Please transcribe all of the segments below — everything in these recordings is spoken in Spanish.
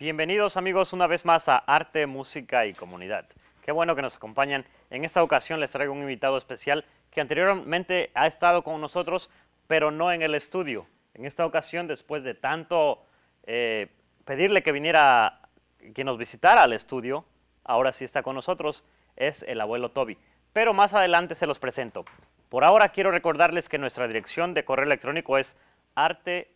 Bienvenidos amigos una vez más a Arte, Música y Comunidad. Qué bueno que nos acompañan. En esta ocasión les traigo un invitado especial que anteriormente ha estado con nosotros, pero no en el estudio. En esta ocasión, después de tanto eh, pedirle que viniera, que nos visitara al estudio, ahora sí está con nosotros, es el abuelo Toby. Pero más adelante se los presento. Por ahora quiero recordarles que nuestra dirección de correo electrónico es arte,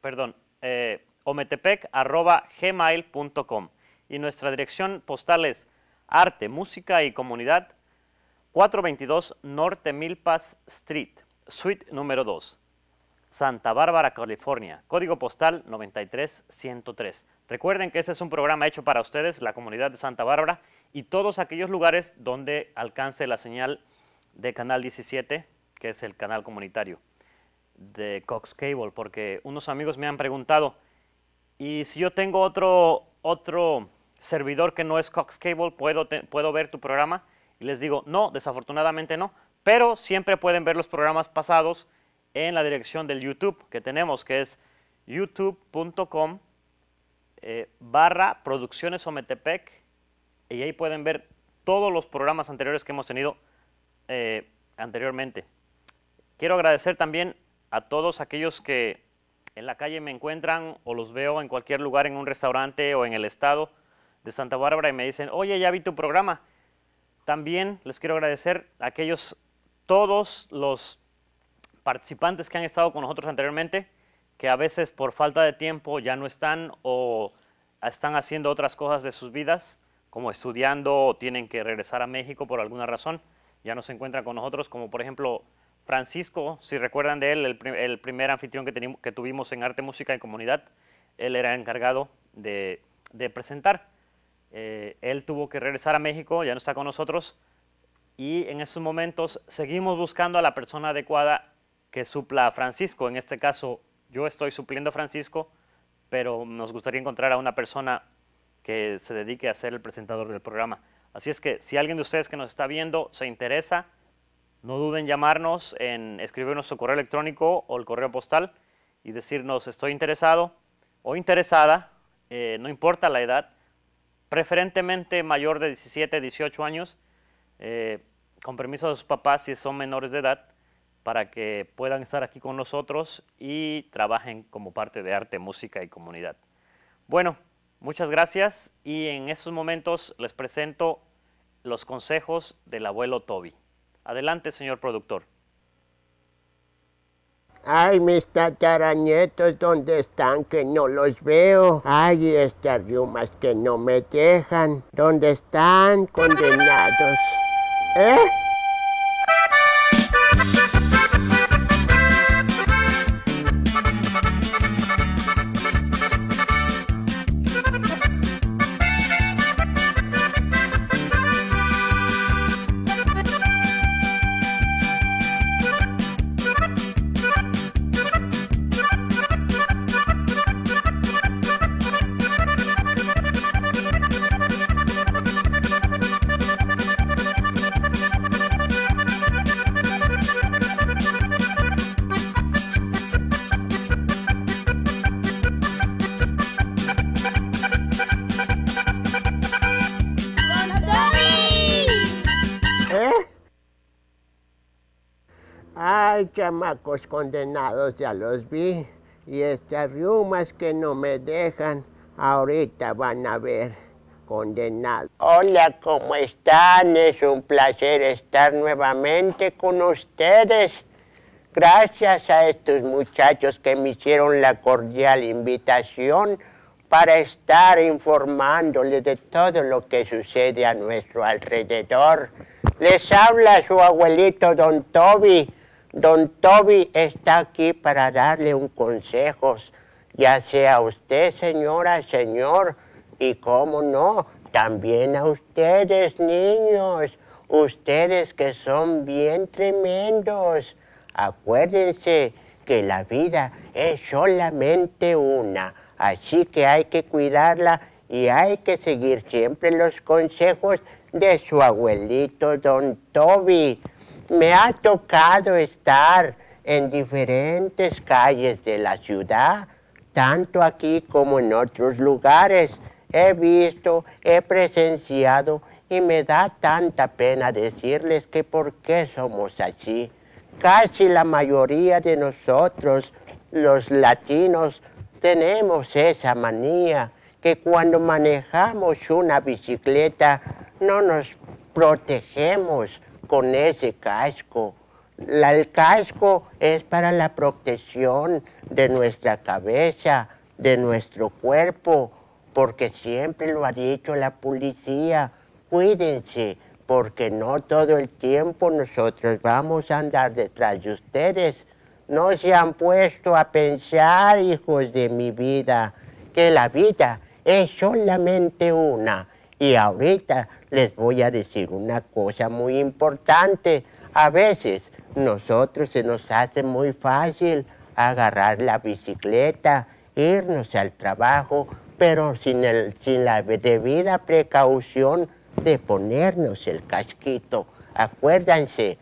perdón, eh, ometepec.gmail.com y nuestra dirección postal es Arte, Música y Comunidad 422 Norte Milpas Street, Suite número 2, Santa Bárbara, California, código postal 93103. Recuerden que este es un programa hecho para ustedes, la comunidad de Santa Bárbara y todos aquellos lugares donde alcance la señal de Canal 17, que es el canal comunitario de Cox Cable, porque unos amigos me han preguntado, y si yo tengo otro, otro servidor que no es Cox Cable, puedo, puedo ver tu programa. Y les digo, no, desafortunadamente no, pero siempre pueden ver los programas pasados en la dirección del YouTube que tenemos, que es youtube.com eh, barra producciones Ometepec, y ahí pueden ver todos los programas anteriores que hemos tenido eh, anteriormente. Quiero agradecer también a todos aquellos que en la calle me encuentran o los veo en cualquier lugar, en un restaurante o en el estado de Santa Bárbara y me dicen, oye, ya vi tu programa. También les quiero agradecer a aquellos, todos los participantes que han estado con nosotros anteriormente, que a veces por falta de tiempo ya no están o están haciendo otras cosas de sus vidas, como estudiando o tienen que regresar a México por alguna razón, ya no se encuentran con nosotros, como por ejemplo Francisco, si recuerdan de él, el, primer anfitrión que, tuvimos en Arte, Música y Comunidad, él era encargado de, presentar. Eh, él tuvo que regresar a México, ya no está con nosotros, y en estos momentos seguimos buscando a la persona adecuada que supla a Francisco. En este caso, yo estoy supliendo a Francisco, pero nos gustaría encontrar a una persona que se dedique a ser el presentador del programa. Así es que si alguien de ustedes que nos está viendo se interesa, no duden en llamarnos, en escribirnos su correo electrónico o el correo postal y decirnos estoy interesado o interesada, eh, no importa la edad, preferentemente mayor de 17, 18 años, eh, con permiso de sus papás si son menores de edad, para que puedan estar aquí con nosotros y trabajen como parte de arte, música y comunidad. Bueno, muchas gracias y en estos momentos les presento los consejos del abuelo Toby. Adelante, señor productor. Ay, mis tatarañetos, ¿dónde están? Que no los veo. Ay, estas riumas que no me dejan. ¿Dónde están, condenados? ¿Eh? chamacos condenados, ya los vi. Y estas riumas que no me dejan, ahorita van a ver condenados. Hola, ¿cómo están? Es un placer estar nuevamente con ustedes. Gracias a estos muchachos que me hicieron la cordial invitación para estar informándoles de todo lo que sucede a nuestro alrededor. Les habla su abuelito Don Toby Don Toby está aquí para darle un consejo, ya sea a usted, señora, señor, y cómo no, también a ustedes, niños, ustedes que son bien tremendos. Acuérdense que la vida es solamente una, así que hay que cuidarla y hay que seguir siempre los consejos de su abuelito, don Toby. Me ha tocado estar en diferentes calles de la ciudad, tanto aquí como en otros lugares. He visto, he presenciado y me da tanta pena decirles que por qué somos así. Casi la mayoría de nosotros, los latinos, tenemos esa manía que cuando manejamos una bicicleta no nos protegemos con ese casco. el casco es para la protección de nuestra cabeza, de nuestro cuerpo, porque siempre lo ha dicho la policía, cuídense, porque no todo el tiempo nosotros vamos a andar detrás de ustedes. No se han puesto a pensar, hijos de mi vida, que la vida es solamente una. Y ahorita les voy a decir una cosa muy importante. A veces nosotros se nos hace muy fácil agarrar la bicicleta, irnos al trabajo, pero sin, el, sin la debida precaución de ponernos el casquito. Acuérdense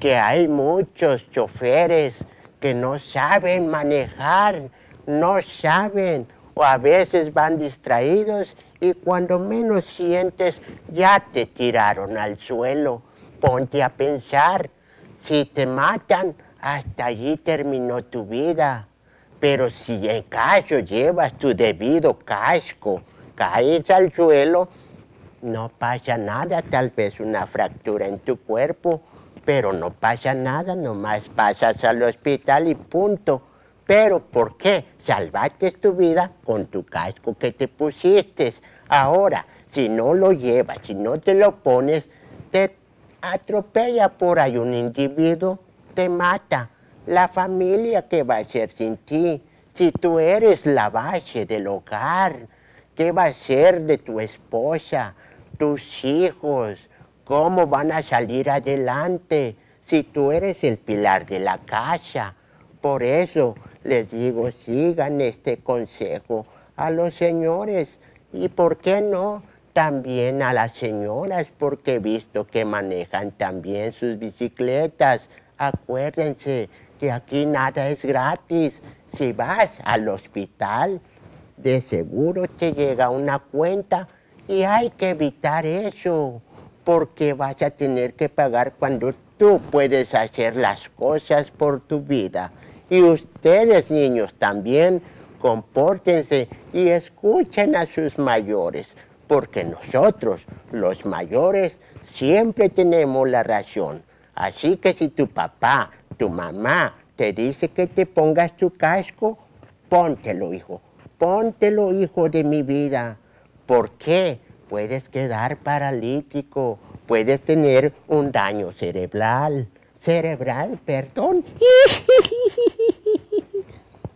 que hay muchos choferes que no saben manejar, no saben o a veces van distraídos y cuando menos sientes ya te tiraron al suelo. Ponte a pensar, si te matan, hasta allí terminó tu vida. Pero si en caso llevas tu debido casco, caes al suelo, no pasa nada, tal vez una fractura en tu cuerpo, pero no pasa nada, nomás pasas al hospital y punto. Pero ¿por qué? Salvaste tu vida con tu casco que te pusiste. Ahora, si no lo llevas, si no te lo pones, te atropella por ahí un individuo, te mata. La familia que va a ser sin ti, si tú eres la base del hogar, ¿qué va a ser de tu esposa, tus hijos? ¿Cómo van a salir adelante si tú eres el pilar de la casa? Por eso les digo, sigan este consejo a los señores y por qué no también a las señoras, porque he visto que manejan también sus bicicletas. Acuérdense que aquí nada es gratis. Si vas al hospital, de seguro te llega una cuenta y hay que evitar eso, porque vas a tener que pagar cuando tú puedes hacer las cosas por tu vida. Y ustedes, niños, también compórtense y escuchen a sus mayores, porque nosotros, los mayores, siempre tenemos la razón. Así que si tu papá, tu mamá, te dice que te pongas tu casco, póntelo, hijo. Póntelo, hijo de mi vida. ¿Por qué? Puedes quedar paralítico, puedes tener un daño cerebral. Cerebral, perdón.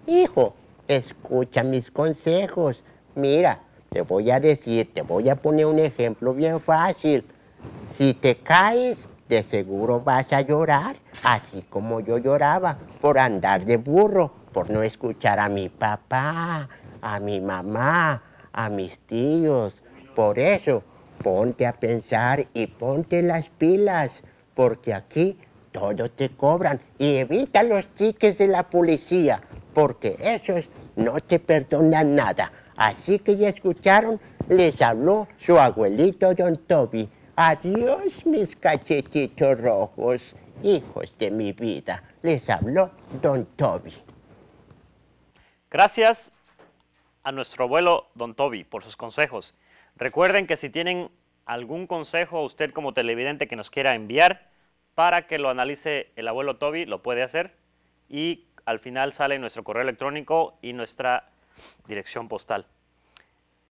Hijo, escucha mis consejos. Mira, te voy a decir, te voy a poner un ejemplo bien fácil. Si te caes, de seguro vas a llorar, así como yo lloraba por andar de burro, por no escuchar a mi papá, a mi mamá, a mis tíos. Por eso, ponte a pensar y ponte las pilas, porque aquí todos te cobran y evita los chiques de la policía porque esos no te perdonan nada. Así que ya escucharon, les habló su abuelito Don Toby. Adiós mis cachetitos rojos, hijos de mi vida. Les habló Don Toby. Gracias a nuestro abuelo Don Toby por sus consejos. Recuerden que si tienen algún consejo a usted como televidente que nos quiera enviar para que lo analice el abuelo Toby, lo puede hacer. Y al final sale nuestro correo electrónico y nuestra dirección postal.